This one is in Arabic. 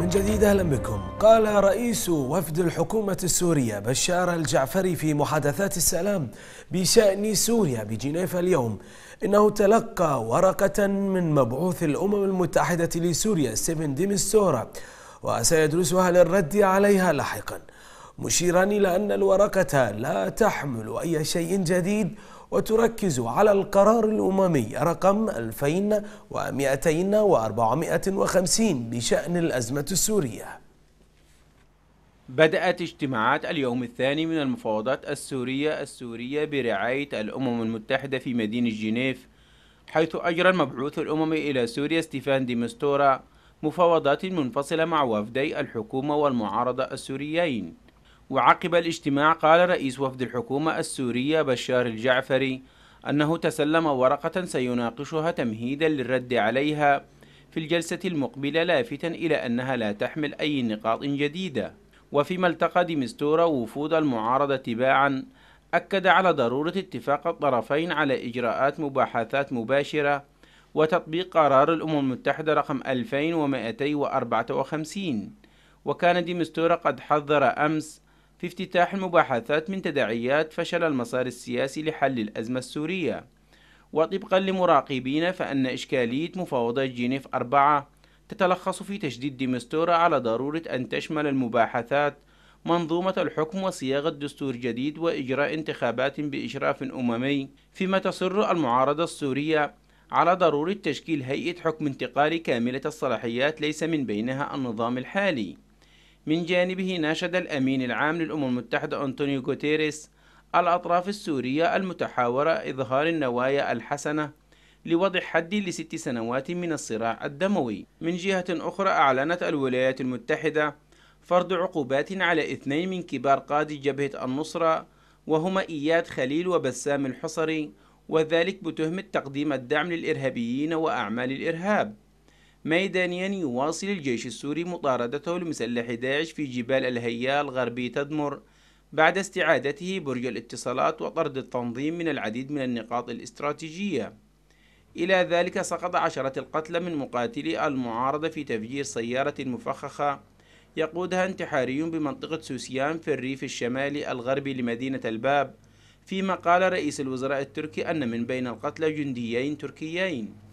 من جديد اهلا بكم قال رئيس وفد الحكومه السوريه بشار الجعفري في محادثات السلام بشان سوريا بجنيف اليوم انه تلقى ورقه من مبعوث الامم المتحده لسوريا ستيفن ديمستورا وسيدرسها للرد عليها لاحقا مشيرا الى ان الورقه لا تحمل اي شيء جديد وتركز على القرار الأممي رقم 2254 بشأن الأزمة السورية بدأت اجتماعات اليوم الثاني من المفاوضات السورية السورية برعاية الأمم المتحدة في مدينة جنيف حيث أجرى المبعوث الأممي إلى سوريا ستيفان ديمستورا مفاوضات منفصلة مع وفدي الحكومة والمعارضة السوريين وعقب الاجتماع قال رئيس وفد الحكومة السورية بشار الجعفري أنه تسلم ورقة سيناقشها تمهيدا للرد عليها في الجلسة المقبلة لافتا إلى أنها لا تحمل أي نقاط جديدة وفيما التقى ديمستورا وفود المعارضة تباعا أكد على ضرورة اتفاق الطرفين على إجراءات مباحثات مباشرة وتطبيق قرار الأمم المتحدة رقم 2254 وكان ديمستورا قد حذر أمس في افتتاح المباحثات من تداعيات فشل المسار السياسي لحل الأزمة السورية وطبقا لمراقبين فأن إشكالية مفاوضات جنيف أربعة تتلخص في تشديد ديمستورا على ضرورة أن تشمل المباحثات منظومة الحكم وصياغة دستور جديد وإجراء انتخابات بإشراف أممي فيما تصر المعارضة السورية على ضرورة تشكيل هيئة حكم انتقالي كاملة الصلاحيات ليس من بينها النظام الحالي من جانبه ناشد الأمين العام للأمم المتحدة أنطونيو غوتيريس الأطراف السورية المتحاورة إظهار النوايا الحسنة لوضع حد لست سنوات من الصراع الدموي من جهة أخرى أعلنت الولايات المتحدة فرض عقوبات على اثنين من كبار قادة جبهة النصرة وهما إياد خليل وبسام الحصري وذلك بتهمة تقديم الدعم للإرهابيين وأعمال الإرهاب ميدانيا يواصل الجيش السوري مطاردته لمسلح داعش في جبال الهيال غربي تدمر بعد استعادته برج الاتصالات وطرد التنظيم من العديد من النقاط الاستراتيجية إلى ذلك سقط عشرة القتلى من مقاتلي المعارضة في تفجير سيارة مفخخة يقودها انتحاري بمنطقة سوسيان في الريف الشمالي الغربي لمدينة الباب فيما قال رئيس الوزراء التركي أن من بين القتلى جنديين تركيين